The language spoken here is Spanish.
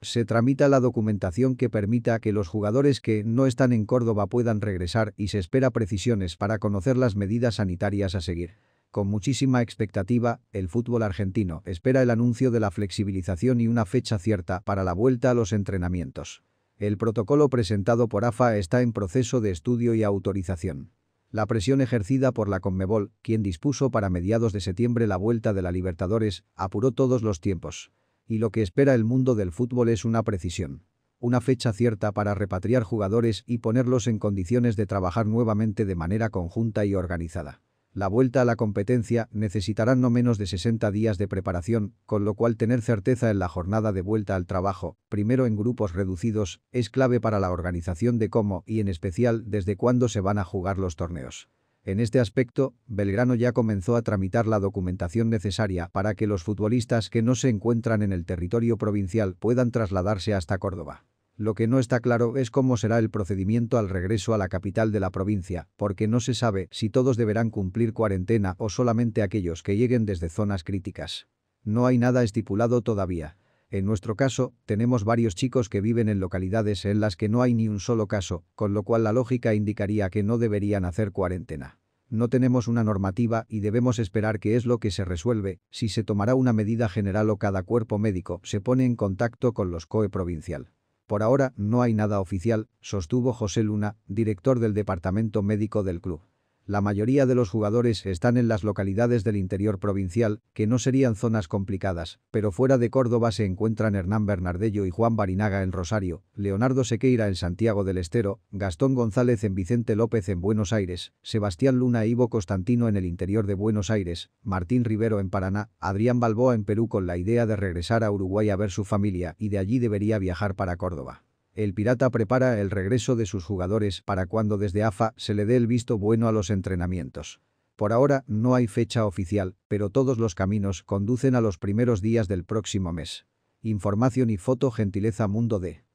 Se tramita la documentación que permita que los jugadores que no están en Córdoba puedan regresar y se espera precisiones para conocer las medidas sanitarias a seguir. Con muchísima expectativa, el fútbol argentino espera el anuncio de la flexibilización y una fecha cierta para la vuelta a los entrenamientos. El protocolo presentado por AFA está en proceso de estudio y autorización. La presión ejercida por la Conmebol, quien dispuso para mediados de septiembre la vuelta de la Libertadores, apuró todos los tiempos y lo que espera el mundo del fútbol es una precisión. Una fecha cierta para repatriar jugadores y ponerlos en condiciones de trabajar nuevamente de manera conjunta y organizada. La vuelta a la competencia necesitará no menos de 60 días de preparación, con lo cual tener certeza en la jornada de vuelta al trabajo, primero en grupos reducidos, es clave para la organización de cómo y en especial desde cuándo se van a jugar los torneos. En este aspecto, Belgrano ya comenzó a tramitar la documentación necesaria para que los futbolistas que no se encuentran en el territorio provincial puedan trasladarse hasta Córdoba. Lo que no está claro es cómo será el procedimiento al regreso a la capital de la provincia, porque no se sabe si todos deberán cumplir cuarentena o solamente aquellos que lleguen desde zonas críticas. No hay nada estipulado todavía. En nuestro caso, tenemos varios chicos que viven en localidades en las que no hay ni un solo caso, con lo cual la lógica indicaría que no deberían hacer cuarentena. No tenemos una normativa y debemos esperar qué es lo que se resuelve, si se tomará una medida general o cada cuerpo médico se pone en contacto con los COE provincial. Por ahora no hay nada oficial, sostuvo José Luna, director del departamento médico del club. La mayoría de los jugadores están en las localidades del interior provincial, que no serían zonas complicadas, pero fuera de Córdoba se encuentran Hernán Bernardello y Juan Barinaga en Rosario, Leonardo Sequeira en Santiago del Estero, Gastón González en Vicente López en Buenos Aires, Sebastián Luna e Ivo Constantino en el interior de Buenos Aires, Martín Rivero en Paraná, Adrián Balboa en Perú con la idea de regresar a Uruguay a ver su familia y de allí debería viajar para Córdoba el Pirata prepara el regreso de sus jugadores para cuando desde AFA se le dé el visto bueno a los entrenamientos. Por ahora no hay fecha oficial, pero todos los caminos conducen a los primeros días del próximo mes. Información y foto gentileza Mundo D.